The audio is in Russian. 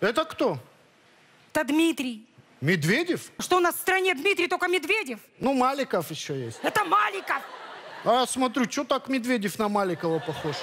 Это кто? Это Дмитрий. Медведев? Что у нас в стране Дмитрий, только Медведев? Ну, Маликов еще есть. Это Маликов! А, смотрю, что так Медведев на Маликова похож?